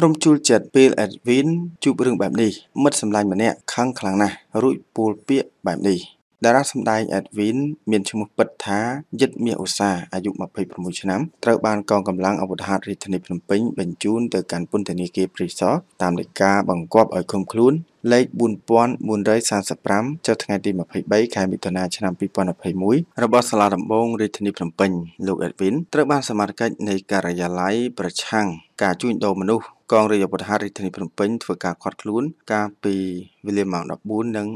រំជួលចិត្តពេលអេដវីនជួបរឿងបែបនេះមិត្តសម្លាញ់ម្នាក់ខឹងខ្លាំងណាស់រួចពោលពាក្យបែបនេះតារាសម្ដែងអេដវីនមានឈ្មោះពិតថាយិតមាសឧស្សាអាយុ26ឆ្នាំត្រូវបានកងកម្លាំងអាវុធហត្ថរាជធានីភ្នំពេញបញ្ជូនទៅកាន់ពន្ធនាគារព្រីសតតាមដីកាបង្គាប់ឲ្យឃុំខ្លួនលេខ4435ចុះថ្ងៃទី23ខែមិថុនាឆ្នាំ2021របស់សាលាដំបងរាជធានីភ្នំពេញលោកអេដវិនត្រូវបានសមាជិកនៃការិយាល័យប្រឆាំង ការជួញដូរមនុស្សកងរាជអាវុធហត្ថរាជធានីភ្នំពេញធ្វើការឃាត់ខ្លួន កាលពីវេលាម៉ោង14:15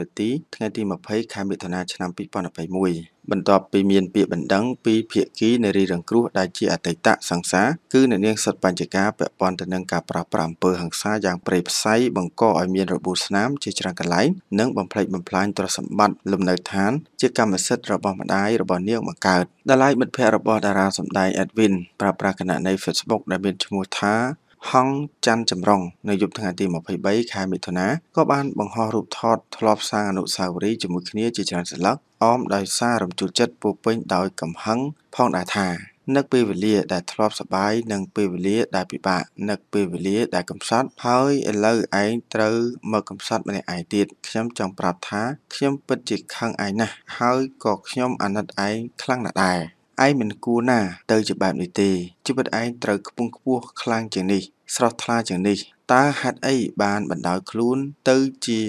នាទីថ្ងៃទី20ខែមិថុនាឆ្នាំ2021បន្ទាប់ពីមានពាក្យបណ្ដឹងពីភាគីនារីរងគ្រោះដែលជាអតីតសង្សារគឺអ្នកនាងសុតបញ្ចការពាក់ព័ន្ធទៅនឹងការប្រោសប្រាសអំពើហិង្សាយ៉ាងប្រេផ្សៃបង្កឲ្យមានរបួសស្នាមជាច្រើនកន្លែងនិងបំផ្លិចបំផ្លាញទ្រព្យសម្បត្តិលំនៅឋាន ជាកម្មសិទ្ធិរបស់ម្ដាយរបស់នាងបង្កើតដល់ឡាយមិត្តភ័ក្តិរបស់តារាសម្ដែង Edwin ប្រើប្រាស់គណនី Facebook ដែលមានឈ្មោះថាហង្សច័ន្ទចម្រុងនៅយប់ថ្ងៃទី23ខែមិថុនាក៏បានបង្ហោះរូបថតធ្លាប់សាងអនុស្សាវរីយ៍ជាមួយគ្នាជាច្រើនសន្លឹកអមដោយសាររំជួលចិត្តពោពេញដោយកំហឹងផងដែរថានឹកពេលវេលាដែលធ្លាប់សបាយនិងពេលវេលាដែលពិបាកនឹកពេលវេលាដែលកំសត់ ហើយឥឡូវឯងត្រូវមកកំសត់ម្នាក់ឯងទៀតខ្ញុំចង់ប្រាប់ថា ខ្ញុំពិតជាខឹងឯងណាស់ហើយក៏ខ្ញុំអាណិតឯងខ្លាំងណាស់ដែរឯងមិនគួរណា ទៅជាបែបនេះទេជីវិតឯងត្រូវខ្ពង់ខ្ពស់ខ្លាំងជាងនេះស្រស់ថ្លាជាងនេះតើហេតុអី បានបណ្ដោយខ្លួន ទៅជា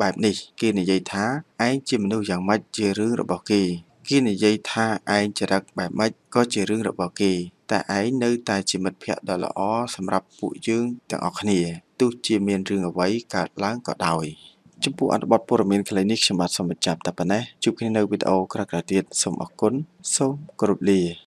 បែបនេះ គេនិយាយថាឯងជាមនុស្សយ៉ាងម៉េចជារឿងរបស់គេគេនិយាយថាឯងចរិតបែបម៉េចក៏ជារឿងរបស់គេតែឯងនៅតែជាមិត្តភក្តិដ៏ល្អសម្រាប់ពួកយើងទាំងអស់គ្នាទោះជាមានរឿងអ្វីកើតឡើងក៏ដោយចំពោះអត្ថបទព័ត៌មានខ្លីនេះខ្ញុំបាទសូមបញ្ចប់តែប៉ុណ្ណេះជួបគ្នានៅវីដេអូក្រោយៗទៀតសូមអរគុណសូមគោរពលា